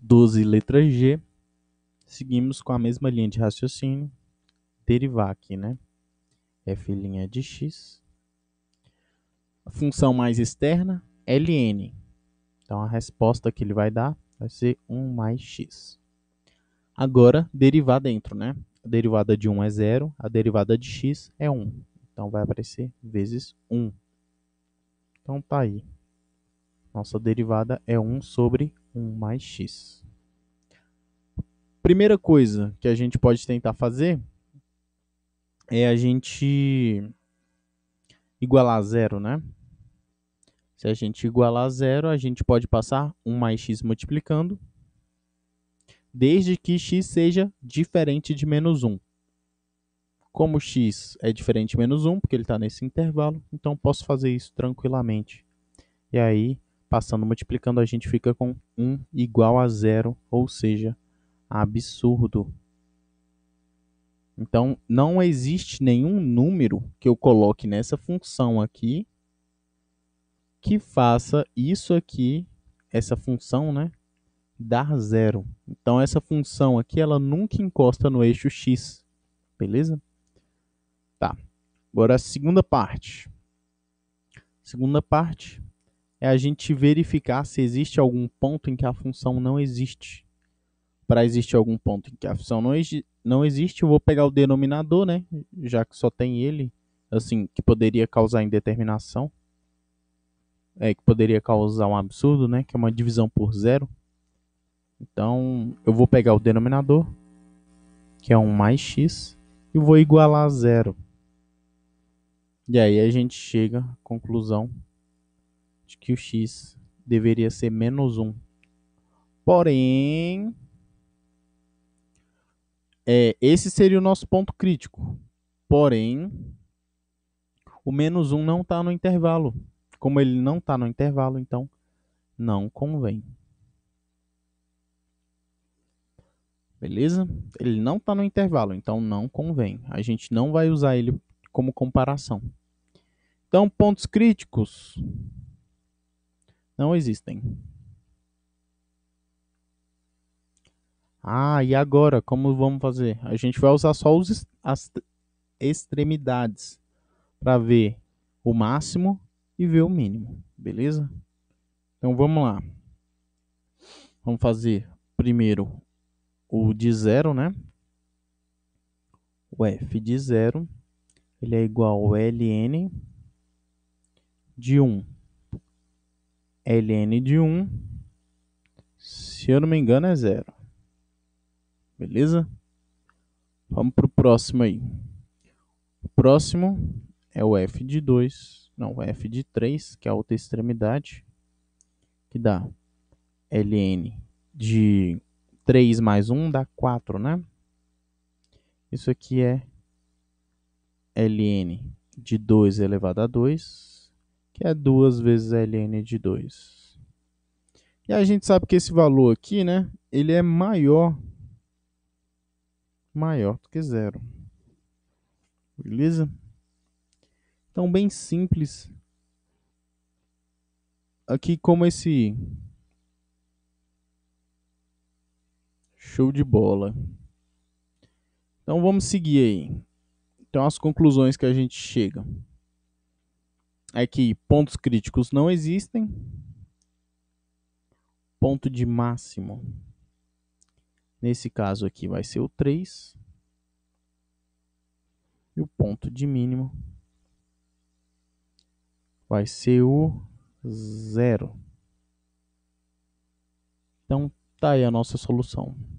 12 letra G. Seguimos com a mesma linha de raciocínio. Derivar aqui, né? F' de x. A função mais externa, ln. Então, a resposta que ele vai dar vai ser 1 mais x. Agora, derivar dentro, né? A derivada de 1 é zero, a derivada de x é 1. Então, vai aparecer vezes 1. Então, tá aí. Nossa derivada é 1 sobre 1 com mais x. Primeira coisa que a gente pode tentar fazer é a gente igualar a zero, né? Se a gente igualar a zero, a gente pode passar 1 mais x multiplicando, desde que x seja diferente de menos 1. Como x é diferente de menos 1, porque ele está nesse intervalo, então posso fazer isso tranquilamente. E aí, passando, multiplicando, a gente fica com 1 igual a zero, ou seja, absurdo. Então, não existe nenhum número que eu coloque nessa função aqui que faça isso aqui, essa função, né, dar zero. Então, essa função aqui, ela nunca encosta no eixo x, beleza? Tá. Agora, a segunda parte. Segunda parte, é a gente verificar se existe algum ponto em que a função não existe. Para existir algum ponto em que a função não, não existe, eu vou pegar o denominador, né? Já que só tem ele, assim, que poderia causar indeterminação. É, que poderia causar um absurdo, né? Que é uma divisão por zero. Então, eu vou pegar o denominador, que é um mais x, e vou igualar a zero. E aí a gente chega à conclusão de que o x deveria ser menos 1. Porém, é, esse seria o nosso ponto crítico. Porém, o menos 1 não está no intervalo. Como ele não está no intervalo, então não convém. Beleza? Ele não está no intervalo, então não convém. A gente não vai usar ele como comparação. Então, pontos críticos não existem. Ah, e agora? Como vamos fazer? A gente vai usar só os, as extremidades para ver o máximo e ver o mínimo, beleza? Então vamos lá. Vamos fazer primeiro o de zero, né? O f de zero, ele é igual ao ln de 1 ln de 1, se eu não me engano, é zero. Beleza? Vamos para o próximo aí. O próximo é o f de 2, não, o f de 3, que é a outra extremidade, que dá ln de 3 mais 1 dá 4, né? Isso aqui é ln de 2 elevado a 2 que é 2 vezes ln de 2. E a gente sabe que esse valor aqui, né, ele é maior, maior do que zero. Beleza? Então, bem simples. Aqui, como esse... Show de bola. Então, vamos seguir aí. Então, as conclusões que a gente chega é que pontos críticos não existem. Ponto de máximo. Nesse caso aqui vai ser o 3. E o ponto de mínimo vai ser o 0. Então, tá aí a nossa solução.